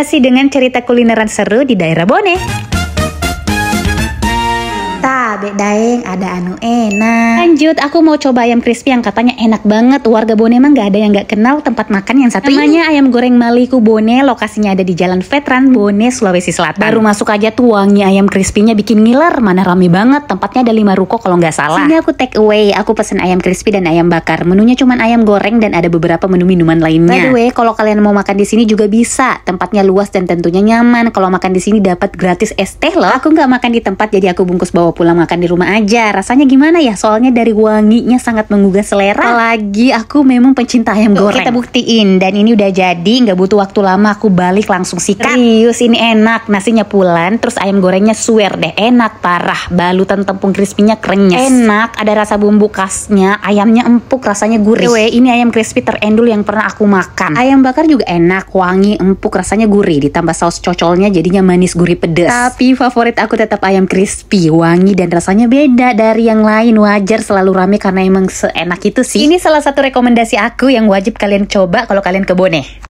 masih dengan cerita kulineran seru di daerah Bone daeng ada anu enak lanjut aku mau coba ayam crispy yang katanya enak banget warga Bone emang gak ada yang gak kenal tempat makan yang satu namanya ayam goreng Maliku Bone lokasinya ada di Jalan Veteran Bone Sulawesi Selatan baru masuk aja tuh wangi ayam crispy bikin ngiler mana rame banget tempatnya ada lima ruko kalau nggak salah sini aku take away aku pesen ayam crispy dan ayam bakar menunya cuman ayam goreng dan ada beberapa menu minuman lainnya by the way kalau kalian mau makan di sini juga bisa tempatnya luas dan tentunya nyaman kalau makan di sini dapat gratis es teh loh aku nggak makan di tempat jadi aku bungkus bawa pulang makan di rumah aja. Rasanya gimana ya? Soalnya dari wanginya sangat menggugah selera. Lagi aku memang pencinta ayam goreng. Kita buktiin dan ini udah jadi, nggak butuh waktu lama aku balik langsung sikat. Serius ini enak, nasinya pulan, terus ayam gorengnya suwer deh, enak parah. Balutan tepung crispy-nya krenyes. Enak, ada rasa bumbu khasnya, ayamnya empuk, rasanya gurih. Anyway, ini ayam crispy terendul yang pernah aku makan. Ayam bakar juga enak, wangi, empuk, rasanya gurih, ditambah saus cocolnya jadinya manis gurih pedes. Tapi favorit aku tetap ayam crispy, wangi dan rasanya rasanya beda dari yang lain. Wajar selalu rame karena emang seenak itu sih. Ini salah satu rekomendasi aku yang wajib kalian coba kalau kalian ke Bone.